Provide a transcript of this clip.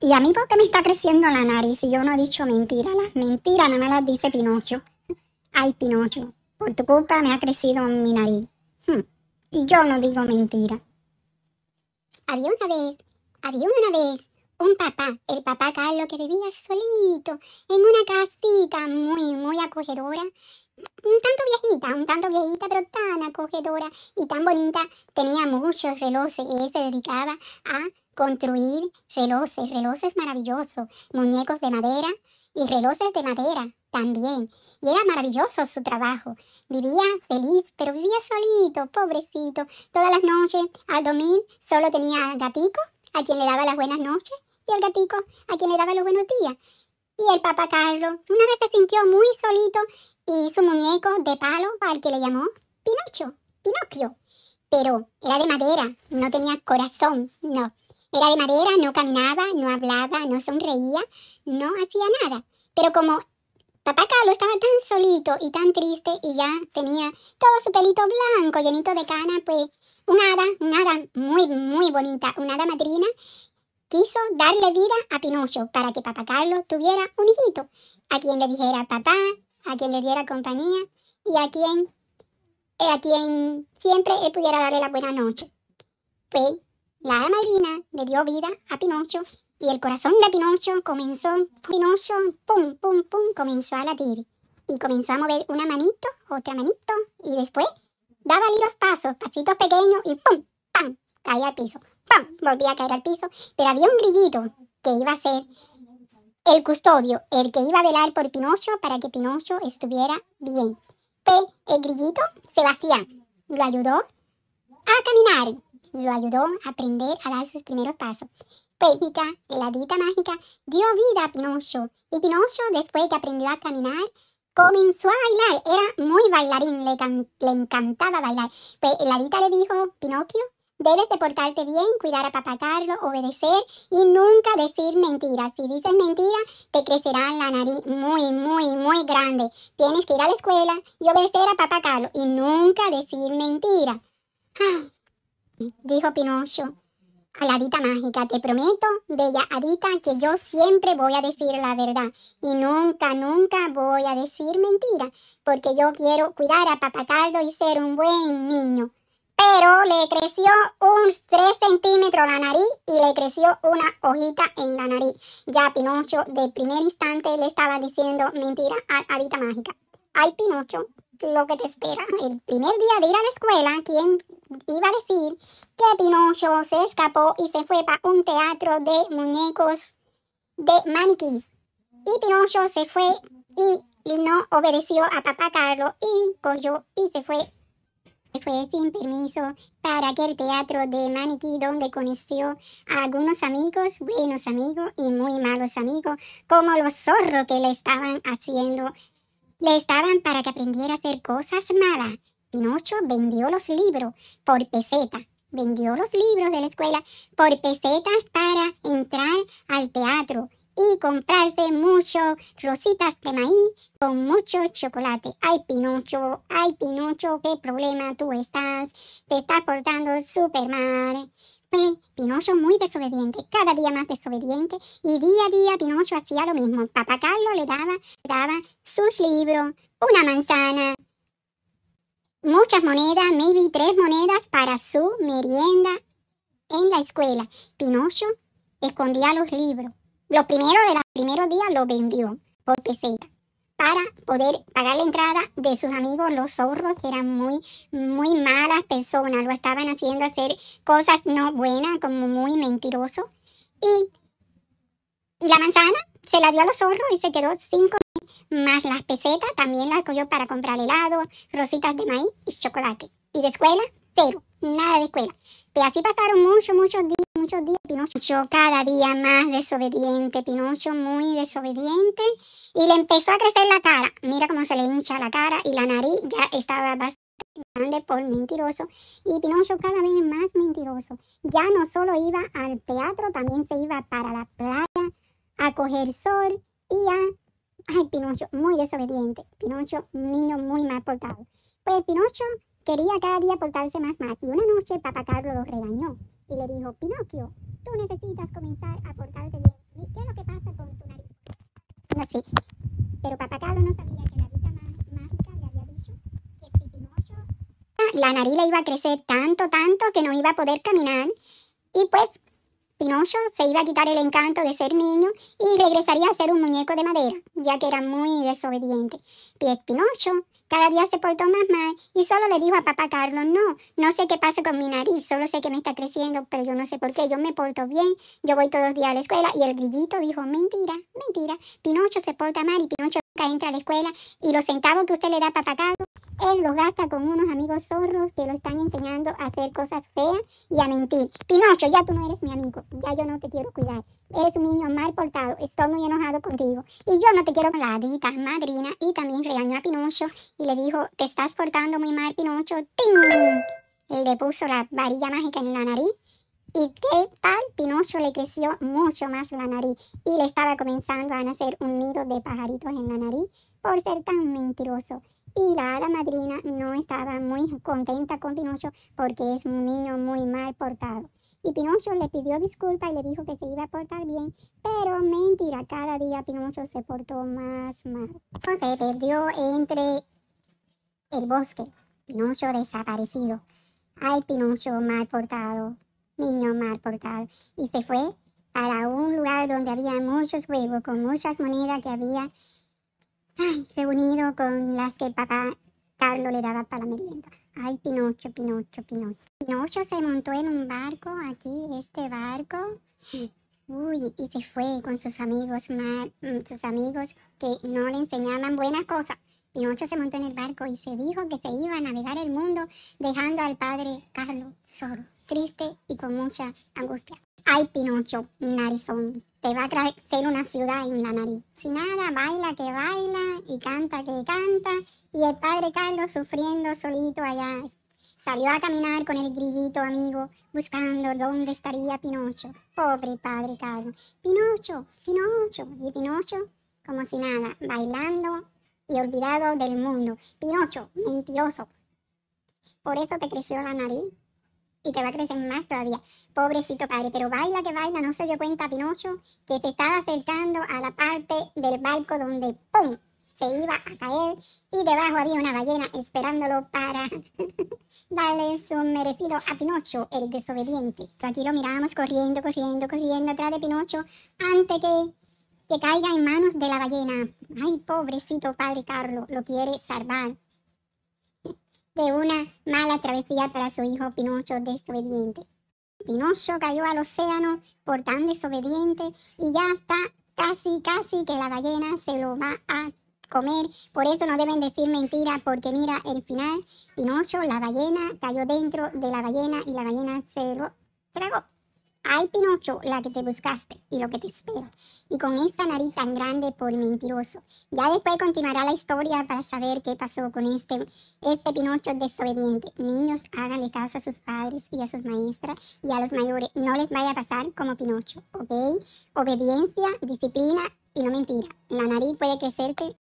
Y a mí porque me está creciendo la nariz y yo no he dicho mentira. Las mentiras nada más las dice Pinocho. Ay, Pinocho, por tu culpa me ha crecido mi nariz. Hmm. Y yo no digo mentira. Había una vez, había una vez un papá, el papá Carlos, que vivía solito en una casita muy, muy acogedora. Un tanto viejita, un tanto viejita, pero tan acogedora y tan bonita. Tenía muchos relojes y él se dedicaba a construir relojes, relojes maravillosos, muñecos de madera y relojes de madera también. Y era maravilloso su trabajo. Vivía feliz, pero vivía solito, pobrecito. Todas las noches, al dormir, solo tenía gatico, a quien le daba las buenas noches, y el gatico, a quien le daba los buenos días. Y el papá Carlos una vez se sintió muy solito y su muñeco de palo, al que le llamó Pinocho, Pinocchio. Pero era de madera, no tenía corazón, no. Era de madera, no caminaba, no hablaba, no sonreía, no hacía nada. Pero como papá Carlo estaba tan solito y tan triste y ya tenía todo su pelito blanco llenito de cana, pues un hada, un hada muy, muy bonita, una hada madrina, quiso darle vida a Pinocho para que papá Carlos tuviera un hijito, a quien le dijera papá, a quien le diera compañía y a quien, eh, a quien siempre él pudiera darle la buena noche. Pues la madrina le dio vida a Pinocho y el corazón de Pinocho comenzó, Pinocho, pum, pum, pum, comenzó a latir. Y comenzó a mover una manito, otra manito, y después daba los pasos, pasitos pequeños, y pum, pam, caía al piso, pam, volvía a caer al piso. Pero había un grillito que iba a ser el custodio, el que iba a velar por Pinocho para que Pinocho estuviera bien. Pero el grillito, Sebastián, lo ayudó a caminar lo ayudó a aprender a dar sus primeros pasos. el hadita mágica, dio vida a Pinocho y Pinocho, después que aprendió a caminar, comenzó a bailar. Era muy bailarín, le, le encantaba bailar. Pues hadita le dijo, Pinocchio, Debes de portarte bien, cuidar a papá Carlos, obedecer y nunca decir mentiras. Si dices mentiras, te crecerá la nariz muy, muy, muy grande. Tienes que ir a la escuela y obedecer a papá Carlos y nunca decir mentiras. Ah, dijo Pinocho a la Adita mágica. Te prometo, bella Adita, que yo siempre voy a decir la verdad y nunca, nunca voy a decir mentira, porque yo quiero cuidar a Papacardo y ser un buen niño. Pero le creció unos 3 centímetros la nariz y le creció una hojita en la nariz. Ya Pinocho, de primer instante, le estaba diciendo mentira a Adita Mágica. Ay, Pinocho, lo que te espera. El primer día de ir a la escuela, ¿quién iba a decir que Pinocho se escapó y se fue para un teatro de muñecos de maniquís? Y Pinocho se fue y no obedeció a papá Carlos y cogió y se fue. Se fue sin permiso para aquel teatro de maniquí donde conoció a algunos amigos, buenos amigos y muy malos amigos, como los zorros que le estaban haciendo le estaban para que aprendiera a hacer cosas malas. Pinocho vendió los libros por peseta. Vendió los libros de la escuela por pesetas para entrar al teatro y comprarse muchos rositas de maíz con mucho chocolate. Ay, Pinocho, ay, Pinocho, qué problema tú estás. Te estás portando súper mal. Pinocho muy desobediente, cada día más desobediente, y día a día Pinocho hacía lo mismo. Papá Carlos le daba, daba sus libros, una manzana, muchas monedas, maybe tres monedas para su merienda en la escuela. Pinocho escondía los libros. Lo primero de los primeros días los vendió por peseta para poder pagar la entrada de sus amigos los zorros, que eran muy, muy malas personas, lo estaban haciendo hacer cosas no buenas, como muy mentiroso. Y la manzana se la dio a los zorros y se quedó cinco más las pesetas, también las cogió para comprar helado, rositas de maíz y chocolate. Y de escuela, cero, nada de escuela. Y así pasaron muchos, muchos días, muchos días, Pinocho cada día más desobediente, Pinocho muy desobediente, y le empezó a crecer la cara, mira cómo se le hincha la cara y la nariz ya estaba bastante grande por mentiroso y Pinocho cada vez más mentiroso. Ya no solo iba al teatro, también se iba para la playa a coger sol y a... Ay, Pinocho, muy desobediente. Pinocho, niño muy mal portado. Pues Pinocho Quería cada día portarse más mal y una noche papá Carlos lo regañó y le dijo, Pinocchio, tú necesitas comenzar a portarte bien. ¿Qué es lo que pasa con tu nariz? No sé. Pero papá Carlos no sabía que la vida mágica le había dicho que si Pinocho... La nariz le iba a crecer tanto, tanto que no iba a poder caminar y pues Pinocho se iba a quitar el encanto de ser niño y regresaría a ser un muñeco de madera, ya que era muy desobediente. es pues, Pinocho cada día se portó más mal y solo le dijo a papá Carlos, no, no sé qué pasa con mi nariz, solo sé que me está creciendo, pero yo no sé por qué, yo me porto bien, yo voy todos los días a la escuela y el grillito dijo, mentira, mentira, Pinocho se porta mal y Pinocho nunca entra a la escuela y los centavos que usted le da a papá Carlos él lo gasta con unos amigos zorros que lo están enseñando a hacer cosas feas y a mentir. Pinocho, ya tú no eres mi amigo, ya yo no te quiero cuidar. Eres un niño mal portado, estoy muy enojado contigo. Y yo no te quiero con la dita madrina. Y también regañó a Pinocho y le dijo, te estás portando muy mal, Pinocho. ¡Ting! Le puso la varilla mágica en la nariz. ¿Y qué tal? Pinocho le creció mucho más la nariz y le estaba comenzando a nacer un nido de pajaritos en la nariz por ser tan mentiroso. Y la madrina no estaba muy contenta con Pinocho porque es un niño muy mal portado. Y Pinocho le pidió disculpa y le dijo que se iba a portar bien, pero mentira, cada día Pinocho se portó más mal. Se perdió entre el bosque, Pinocho desaparecido. Ay, Pinocho mal portado, niño mal portado. Y se fue para un lugar donde había muchos huevos con muchas monedas que había reunido con las que papá Carlos le daba para la merienda. Ay, Pinocho, Pinocho, Pinocho. Pinocho se montó en un barco, aquí, este barco. Uy, y se fue con sus amigos, mm, sus amigos que no le enseñaban buenas cosas. Pinocho se montó en el barco y se dijo que se iba a navegar el mundo dejando al padre Carlos solo triste y con mucha angustia. Ay, Pinocho, narizón, te va a crecer una ciudad en la nariz. Si nada, baila que baila y canta que canta. Y el padre Carlos sufriendo solito allá. Salió a caminar con el grillito amigo, buscando dónde estaría Pinocho. Pobre padre Carlos. Pinocho, Pinocho. Y Pinocho, como si nada, bailando y olvidado del mundo. Pinocho, mentiroso. Por eso te creció la nariz y te va a crecer más todavía. Pobrecito padre, pero baila que baila, no se dio cuenta Pinocho que se estaba acercando a la parte del barco donde ¡pum! se iba a caer y debajo había una ballena esperándolo para darle su merecido a Pinocho, el desobediente. tranquilo, aquí lo miramos corriendo, corriendo, corriendo atrás de Pinocho antes que, que caiga en manos de la ballena. Ay, pobrecito padre Carlos, lo quiere salvar de una mala travesía para su hijo Pinocho desobediente. Pinocho cayó al océano por tan desobediente y ya está casi, casi que la ballena se lo va a comer. Por eso no deben decir mentiras porque mira el final. Pinocho, la ballena, cayó dentro de la ballena y la ballena se lo tragó. Hay Pinocho, la que te buscaste y lo que te espera. Y con esta nariz tan grande por mentiroso. Ya después continuará la historia para saber qué pasó con este, este Pinocho desobediente. Niños, háganle caso a sus padres y a sus maestras y a los mayores. No les vaya a pasar como Pinocho, ¿ok? Obediencia, disciplina y no mentira. La nariz puede crecerte